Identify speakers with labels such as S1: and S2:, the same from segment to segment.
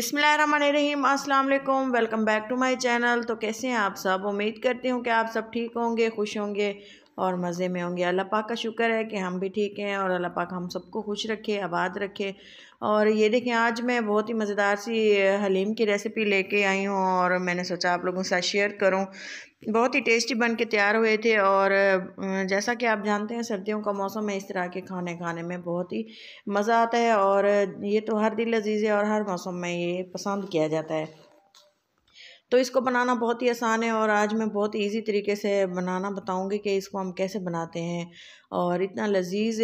S1: अस्सलाम वालेकुम welcome back to my channel तो कैसे हैं आप सब उम्मीद करती हूँ कि आप सब ठीक होंगे खुश होंगे और मज़े में होंगे अल्लाह पाक का शुक्र है कि हम भी ठीक हैं और अल्लाह पाक हम सबको खुश रखे आबाद रखे और ये देखें आज मैं बहुत ही मज़ेदार सी हलीम की रेसिपी लेके आई हूँ और मैंने सोचा आप लोगों के साथ शेयर करूँ बहुत ही टेस्टी बन के तैयार हुए थे और जैसा कि आप जानते हैं सर्दियों का मौसम है इस तरह के खाने खाने में बहुत ही मज़ा आता है और ये तो हर दिल लजीज़ है और हर मौसम में ये पसंद किया जाता है तो इसको बनाना बहुत ही आसान है और आज मैं बहुत इजी तरीके से बनाना बताऊंगी कि इसको हम कैसे बनाते हैं और इतना लजीज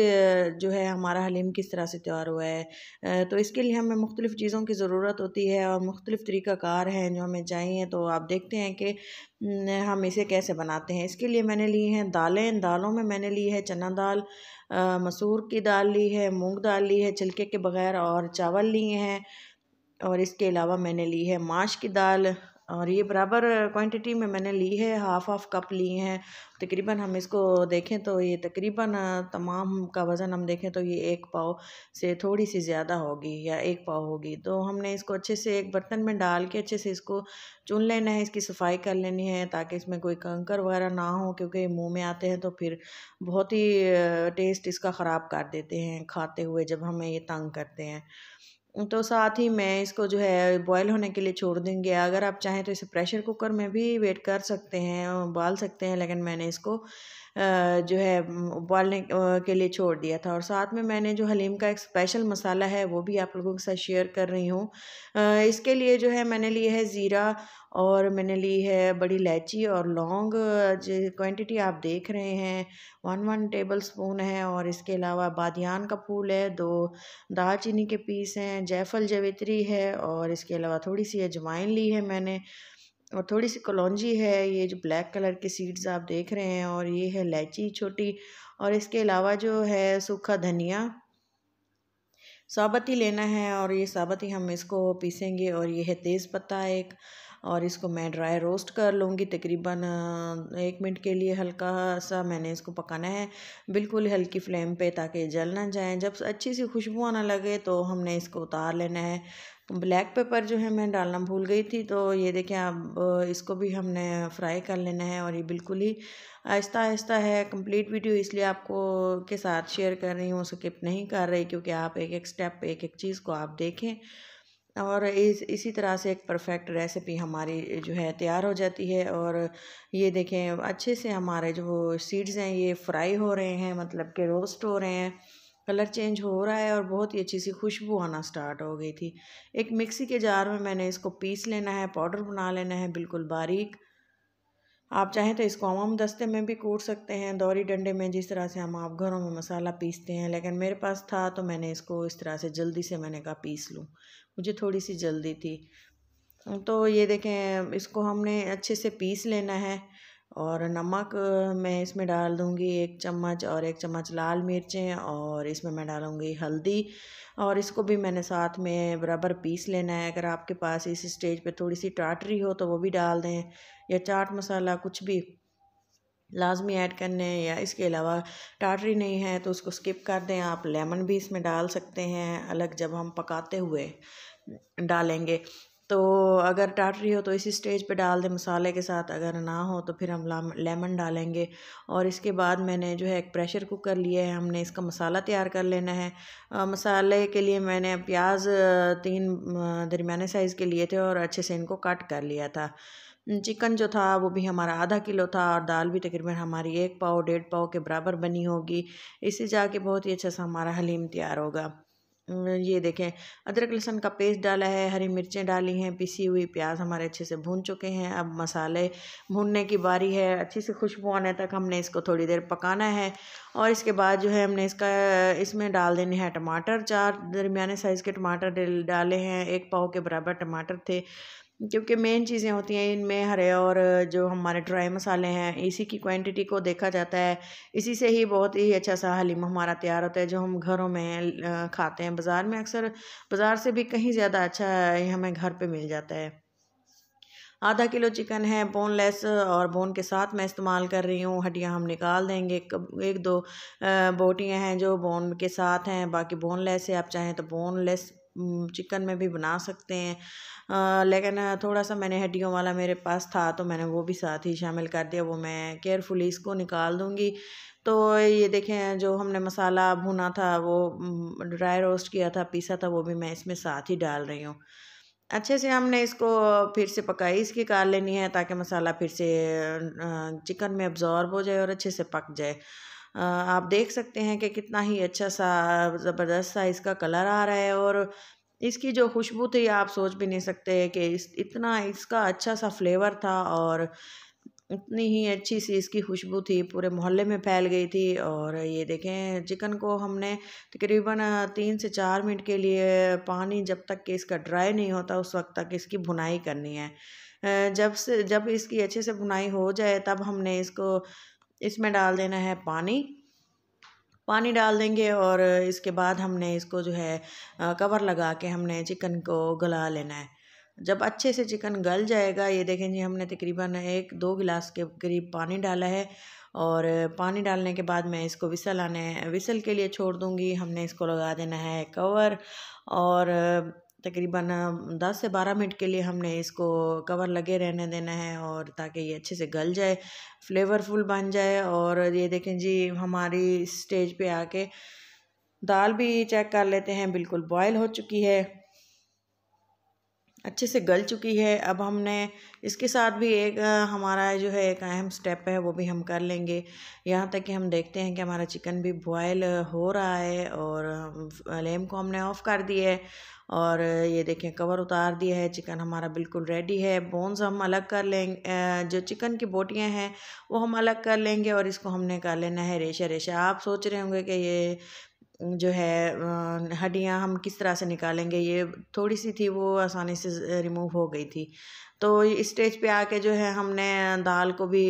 S1: जो है हमारा हलीम किस तरह से तैयार हुआ है तो इसके लिए हमें मुख्तलिफ़ चीज़ों की ज़रूरत होती है और मुख्तलिफ़ तरीक़ाकार हैं जो हमें चाहिए तो आप देखते हैं कि हम इसे कैसे बनाते हैं इसके लिए मैंने ली हैं दालें दालों में मैंने ली है चना दाल मसूर की दाल ली है मूँग दाल ली है छिलके के बगैर और चावल लिए हैं और इसके अलावा मैंने ली है माश की दाल और ये बराबर क्वांटिटी में मैंने ली है हाफ़ हाफ़ कप लिए हैं तकरीबन हम इसको देखें तो ये तकरीबन तमाम का वज़न हम देखें तो ये एक पाव से थोड़ी सी ज़्यादा होगी या एक पाव होगी तो हमने इसको अच्छे से एक बर्तन में डाल के अच्छे से इसको चुन लेना है इसकी सफाई कर लेनी है ताकि इसमें कोई कंकर वगैरह ना हो क्योंकि मुँह में आते हैं तो फिर बहुत ही टेस्ट इसका ख़राब कर देते हैं खाते हुए जब हमें ये तंग करते हैं तो साथ ही मैं इसको जो है बॉयल होने के लिए छोड़ देंगे अगर आप चाहें तो इसे प्रेशर कुकर में भी वेट कर सकते हैं उबाल सकते हैं लेकिन मैंने इसको जो है उबालने के लिए छोड़ दिया था और साथ में मैंने जो हलीम का एक स्पेशल मसाला है वो भी आप लोगों के साथ शेयर कर रही हूँ इसके लिए जो है मैंने लिए है ज़ीरा और मैंने ली है बड़ी इलायची और लौंग क्वांटिटी आप देख रहे हैं वन वन टेबल स्पून है और इसके अलावा बादियान का फूल है दो दालचीनी के पीस हैं जयफल जवित्री है और इसके अलावा थोड़ी सी अजवाइन ली है मैंने और थोड़ी सी कलौजी है ये जो ब्लैक कलर की सीड्स आप देख रहे हैं और ये है इलायची छोटी और इसके अलावा जो है सूखा धनिया साबती लेना है और ये साबती हम इसको पीसेंगे और ये है तेज पत्ता एक और इसको मैं ड्राई रोस्ट कर लूँगी तकरीबन एक मिनट के लिए हल्का सा मैंने इसको पकाना है बिल्कुल हल्की फ्लेम पे ताकि जल ना जाए जब अच्छी सी खुशबू आना लगे तो हमने इसको उतार लेना है ब्लैक पेपर जो है मैं डालना भूल गई थी तो ये देखें अब इसको भी हमने फ्राई कर लेना है और ये बिल्कुल ही आहिस्ता आहिस्ता है कंप्लीट वीडियो इसलिए आपको के साथ शेयर कर रही हूँ स्किप नहीं कर रही क्योंकि आप एक एक स्टेप एक एक चीज़ को आप देखें और इस इसी तरह से एक परफेक्ट रेसिपी हमारी जो है तैयार हो जाती है और ये देखें अच्छे से हमारे जो सीड्स हैं ये फ्राई हो रहे हैं मतलब कि रोस्ट हो रहे हैं कलर चेंज हो रहा है और बहुत ही अच्छी सी खुशबू आना स्टार्ट हो गई थी एक मिक्सी के जार में मैंने इसको पीस लेना है पाउडर बना लेना है बिल्कुल बारीक आप चाहें तो इसको आम दस्ते में भी कूट सकते हैं दौरी डंडे में जिस तरह से हम आप घरों में मसाला पीसते हैं लेकिन मेरे पास था तो मैंने इसको इस तरह से जल्दी से मैंने कहा पीस लूँ मुझे थोड़ी सी जल्दी थी तो ये देखें इसको हमने अच्छे से पीस लेना है और नमक मैं इसमें डाल दूँगी एक चम्मच और एक चम्मच लाल मिर्चें और इसमें मैं डालूँगी हल्दी और इसको भी मैंने साथ में बराबर पीस लेना है अगर आपके पास इस स्टेज पे थोड़ी सी टाटरी हो तो वो भी डाल दें या चाट मसाला कुछ भी लाजमी ऐड करने या इसके अलावा टाटरी नहीं है तो उसको स्किप कर दें आप लेमन भी इसमें डाल सकते हैं अलग जब हम पकाते हुए डालेंगे तो अगर डाट रही हो तो इसी स्टेज पे डाल दें मसाले के साथ अगर ना हो तो फिर हम लेमन डालेंगे और इसके बाद मैंने जो है एक प्रेशर कुकर लिया है हमने इसका मसाला तैयार कर लेना है आ, मसाले के लिए मैंने प्याज तीन दरमिया साइज़ के लिए थे और अच्छे से इनको कट कर लिया था चिकन जो था वो भी हमारा आधा किलो था और दाल भी तकरीबन हमारी एक पाव डेढ़ पाव के बराबर बनी होगी इसे जाके बहुत ही अच्छा सा हमारा हलीम तैयार होगा ये देखें अदरक लहसुन का पेस्ट डाला है हरी मिर्चें डाली हैं पिसी हुई प्याज हमारे अच्छे से भून चुके हैं अब मसाले भूनने की बारी है अच्छी से खुशबू आने तक हमने इसको थोड़ी देर पकाना है और इसके बाद जो है हमने इसका इसमें डाल देने हैं टमाटर चार दरमियाने साइज़ के टमाटर डाले हैं एक पाव के बराबर टमाटर थे क्योंकि मेन चीज़ें होती हैं इनमें हरे और जो हमारे ड्राई मसाले हैं इसी की क्वांटिटी को देखा जाता है इसी से ही बहुत ही अच्छा सा हलीम हमारा तैयार होता है जो हम घरों में खाते हैं बाज़ार में अक्सर बाज़ार से भी कहीं ज़्यादा अच्छा हमें घर पे मिल जाता है आधा किलो चिकन है बोनलेस और बोन के साथ मैं इस्तेमाल कर रही हूँ हड्डियाँ हम निकाल देंगे एक दो बोटियाँ हैं जो बोन के साथ हैं बाकी बोनलेस है आप चाहें तो बोनलेस चिकन में भी बना सकते हैं आ, लेकिन थोड़ा सा मैंने हड्डियों वाला मेरे पास था तो मैंने वो भी साथ ही शामिल कर दिया वो मैं केयरफुली इसको निकाल दूँगी तो ये देखें जो हमने मसाला भुना था वो ड्राई रोस्ट किया था पीसा था वो भी मैं इसमें साथ ही डाल रही हूँ अच्छे से हमने इसको फिर से पकाई इसकी कार लेनी है ताकि मसाला फिर से चिकन में अब्जॉर्ब हो जाए और अच्छे से पक जाए आप देख सकते हैं कि कितना ही अच्छा सा ज़बरदस्त सा इसका कलर आ रहा है और इसकी जो खुशबू थी आप सोच भी नहीं सकते कि इस इतना इसका अच्छा सा फ्लेवर था और इतनी ही अच्छी सी इसकी खुशबू थी पूरे मोहल्ले में फैल गई थी और ये देखें चिकन को हमने तकरीबन तीन से चार मिनट के लिए पानी जब तक कि इसका ड्राई नहीं होता उस वक्त तक इसकी भुनाई करनी है जब से जब इसकी अच्छे से बुनाई हो जाए तब हमने इसको इसमें डाल देना है पानी पानी डाल देंगे और इसके बाद हमने इसको जो है कवर लगा के हमने चिकन को गला लेना है जब अच्छे से चिकन गल जाएगा ये देखें जी हमने तकरीबन एक दो गिलास के करीब पानी डाला है और पानी डालने के बाद मैं इसको विसल आने विसल के लिए छोड़ दूँगी हमने इसको लगा देना है कवर और तकरीबन दस से बारह मिनट के लिए हमने इसको कवर लगे रहने देना है और ताकि ये अच्छे से गल जाए फ्लेवरफुल बन जाए और ये देखें जी हमारी स्टेज पे आके दाल भी चेक कर लेते हैं बिल्कुल बॉयल हो चुकी है अच्छे से गल चुकी है अब हमने इसके साथ भी एक हमारा जो है एक अहम स्टेप है वो भी हम कर लेंगे यहाँ तक कि हम देखते हैं कि हमारा चिकन भी बॉयल हो रहा है और लेम को हमने ऑफ़ कर दिया है और ये देखें कवर उतार दिया है चिकन हमारा बिल्कुल रेडी है बोन्स हम अलग कर लेंगे जो चिकन की बोटियाँ हैं वो हम अलग कर लेंगे और इसको हमने कर लेना है रेशा रेशा आप सोच रहे होंगे कि ये जो है हड्डियाँ हम किस तरह से निकालेंगे ये थोड़ी सी थी वो आसानी से रिमूव हो गई थी तो इस स्टेज पे आके जो है हमने दाल को भी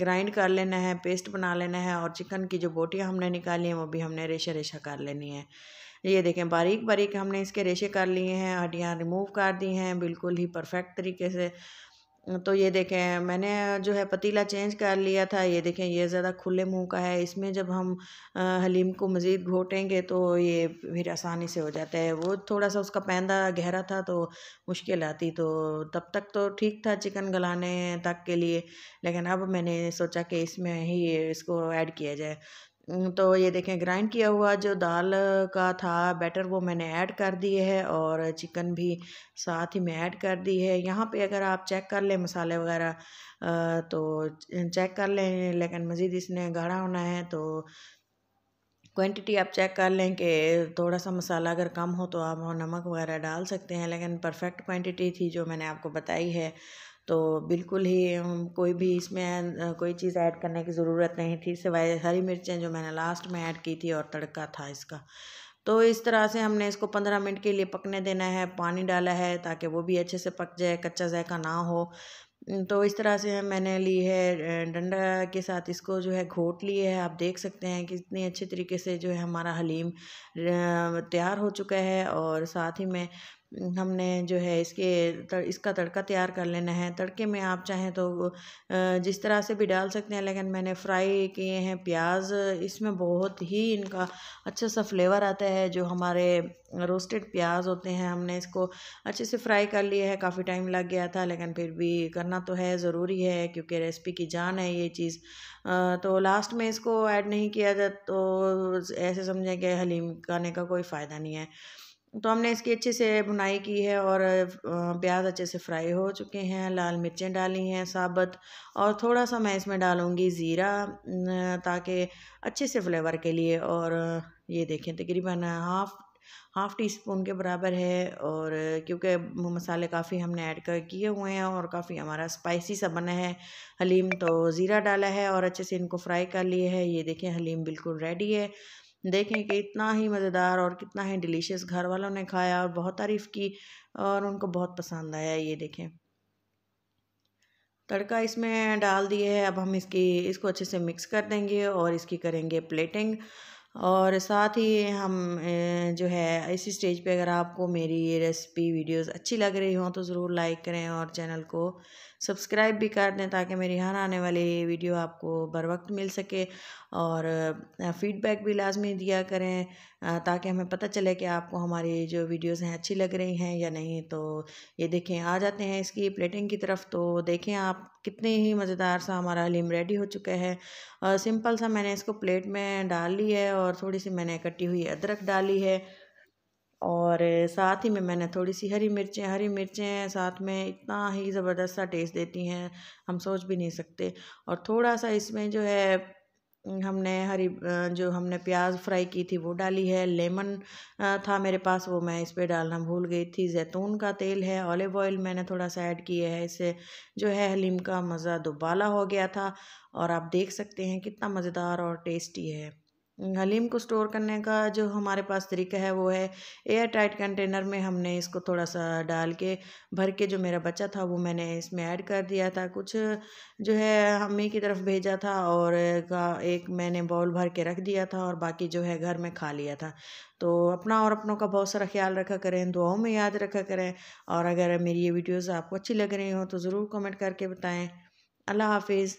S1: ग्राइंड कर लेना है पेस्ट बना लेना है और चिकन की जो बोटियाँ हमने निकाली हैं वो भी हमने रेशा रेशा कर लेनी है ये देखें बारीक बारीक हमने इसके रेशे कर लिए हैं हड्डियाँ रिमूव कर दी हैं बिल्कुल ही परफेक्ट तरीके से तो ये देखें मैंने जो है पतीला चेंज कर लिया था ये देखें ये ज़्यादा खुले मुंह का है इसमें जब हम हलीम को मज़ीद घोटेंगे तो ये फिर आसानी से हो जाता है वो थोड़ा सा उसका पैंदा गहरा था तो मुश्किल आती तो तब तक तो ठीक था चिकन गलाने तक के लिए लेकिन अब मैंने सोचा कि इसमें ही इसको ऐड किया जाए तो ये देखें ग्राइंड किया हुआ जो दाल का था बैटर वो मैंने ऐड कर दिए है और चिकन भी साथ ही में ऐड कर दी है यहाँ पे अगर आप चेक कर लें मसाले वगैरह तो चेक कर लें लेकिन मज़ीद इसने गाढ़ा होना है तो क्वांटिटी आप चेक कर लें कि थोड़ा सा मसाला अगर कम हो तो आप नमक वगैरह डाल सकते हैं लेकिन परफेक्ट क्वांटिटी थी जो मैंने आपको बताई है तो बिल्कुल ही कोई भी इसमें कोई चीज़ ऐड करने की ज़रूरत नहीं थी सिवाय हरी मिर्चें जो मैंने लास्ट में ऐड की थी और तड़का था इसका तो इस तरह से हमने इसको पंद्रह मिनट के लिए पकने देना है पानी डाला है ताकि वो भी अच्छे से पक जाए कच्चा जायका ना हो तो इस तरह से मैंने ली है डंडा के साथ इसको जो है घोट लिए है आप देख सकते हैं कि इतने अच्छे तरीके से जो है हमारा हलीम तैयार हो चुका है और साथ ही में हमने जो है इसके तर, इसका तड़का तैयार कर लेना है तड़के में आप चाहें तो जिस तरह से भी डाल सकते हैं लेकिन मैंने फ्राई किए हैं प्याज इसमें बहुत ही इनका अच्छा सा फ्लेवर आता है जो हमारे रोस्टेड प्याज होते हैं हमने इसको अच्छे से फ्राई कर लिए है काफ़ी टाइम लग गया था लेकिन फिर भी करना तो है ज़रूरी है क्योंकि रेसिपी की जान है ये चीज़ तो लास्ट में इसको ऐड नहीं किया जाए तो ऐसे समझें कि हलीम खाने का कोई फ़ायदा नहीं है तो हमने इसकी अच्छे से बुनाई की है और प्याज अच्छे से फ्राई हो चुके हैं लाल मिर्चें डाली हैं साबत और थोड़ा सा मैं इसमें डालूंगी ज़ीरा ताकि अच्छे से फ्लेवर के लिए और ये देखें तकरीबन हाफ़ हाफ़ टी स्पून के बराबर है और क्योंकि मसाले काफ़ी हमने ऐड कर किए हुए हैं और काफ़ी हमारा स्पाइसी सा बना है हलीम तो ज़ीरा डाला है और अच्छे से इनको फ्राई कर लिए है ये देखें हलीम बिल्कुल रेडी है देखें कि इतना ही मज़ेदार और कितना ही डिलीशियस घर वालों ने खाया और बहुत तारीफ़ की और उनको बहुत पसंद आया ये देखें तड़का इसमें डाल दिए है अब हम इसकी इसको अच्छे से मिक्स कर देंगे और इसकी करेंगे प्लेटिंग और साथ ही हम जो है इसी स्टेज पे अगर आपको मेरी ये रेसिपी वीडियोस अच्छी लग रही हो तो ज़रूर लाइक करें और चैनल को सब्सक्राइब भी कर दें ताकि मेरी हर आने वाली वीडियो आपको बर वक्त मिल सके और फीडबैक भी लाजमी दिया करें ताकि हमें पता चले कि आपको हमारी जो वीडियोस हैं अच्छी लग रही हैं या नहीं तो ये देखें आ जाते हैं इसकी प्लेटिंग की तरफ तो देखें आप कितने ही मज़ेदार सा हमारा हलीम रेडी हो चुका है और सिंपल सा मैंने इसको प्लेट में डाल ली है और थोड़ी सी मैंने कटी हुई अदरक डाली है और साथ ही में मैंने थोड़ी सी हरी मिर्चें हरी मिर्चें साथ में इतना ही ज़बरदस्त सा टेस्ट देती हैं हम सोच भी नहीं सकते और थोड़ा सा इसमें जो है हमने हरी जो हमने प्याज फ्राई की थी वो डाली है लेमन था मेरे पास वो मैं इस पर डालना भूल गई थी जैतून का तेल है ऑलिव ऑयल मैंने थोड़ा सा ऐड किया है इससे जो है हलीम का मज़ा दुबाला हो गया था और आप देख सकते हैं कितना मज़ेदार और टेस्टी है हलीम को स्टोर करने का जो हमारे पास तरीका है वो है एयर टाइट कंटेनर में हमने इसको थोड़ा सा डाल के भर के जो मेरा बच्चा था वो मैंने इसमें ऐड कर दिया था कुछ जो है अम्मी की तरफ भेजा था और का एक मैंने बॉल भर के रख दिया था और बाकी जो है घर में खा लिया था तो अपना और अपनों का बहुत सारा ख्याल रखा करें दुआओं में याद रखा करें और अगर मेरी ये वीडियोज़ आपको अच्छी लग रही हो तो ज़रूर कॉमेंट करके बताएँ अल्लाह हाफिज़